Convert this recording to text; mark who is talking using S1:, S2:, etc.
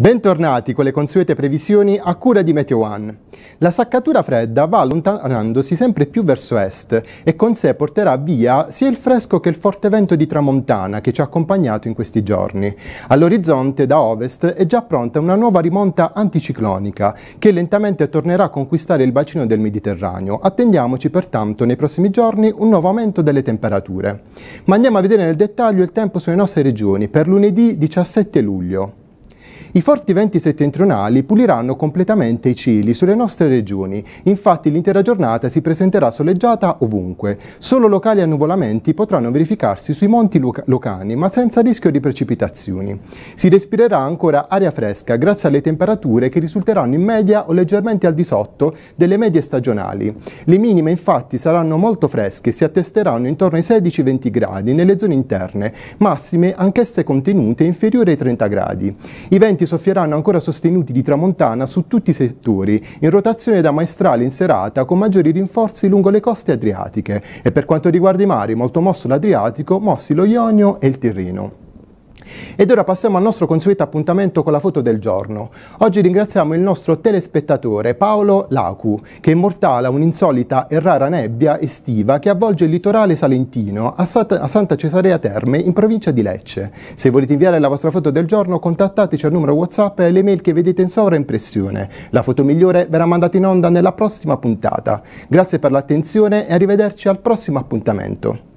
S1: Bentornati con le consuete previsioni a cura di Meteo One. La saccatura fredda va allontanandosi sempre più verso est e con sé porterà via sia il fresco che il forte vento di tramontana che ci ha accompagnato in questi giorni. All'orizzonte da ovest è già pronta una nuova rimonta anticiclonica che lentamente tornerà a conquistare il bacino del Mediterraneo. Attendiamoci pertanto nei prossimi giorni un nuovo aumento delle temperature. Ma andiamo a vedere nel dettaglio il tempo sulle nostre regioni per lunedì 17 luglio. I forti venti settentrionali puliranno completamente i cieli sulle nostre regioni, infatti l'intera giornata si presenterà soleggiata ovunque. Solo locali annuvolamenti potranno verificarsi sui monti locani, ma senza rischio di precipitazioni. Si respirerà ancora aria fresca grazie alle temperature che risulteranno in media o leggermente al di sotto delle medie stagionali. Le minime infatti saranno molto fresche, e si attesteranno intorno ai 16-20 gradi nelle zone interne, massime anch'esse contenute inferiori ai 30 gradi. I venti venti soffieranno ancora sostenuti di tramontana su tutti i settori, in rotazione da maestrale in serata con maggiori rinforzi lungo le coste adriatiche e per quanto riguarda i mari molto mosso l'Adriatico, mossi lo Ionio e il Tirreno. Ed ora passiamo al nostro consueto appuntamento con la foto del giorno. Oggi ringraziamo il nostro telespettatore Paolo Lacu, che immortala un'insolita e rara nebbia estiva che avvolge il litorale salentino a, Santa Cesarea Terme in provincia di Lecce. Se volete inviare la vostra foto del giorno contattateci al numero WhatsApp e alle mail che vedete in sovraimpressione. La foto migliore verrà mandata in onda nella prossima puntata. Grazie per l'attenzione e arrivederci al prossimo appuntamento.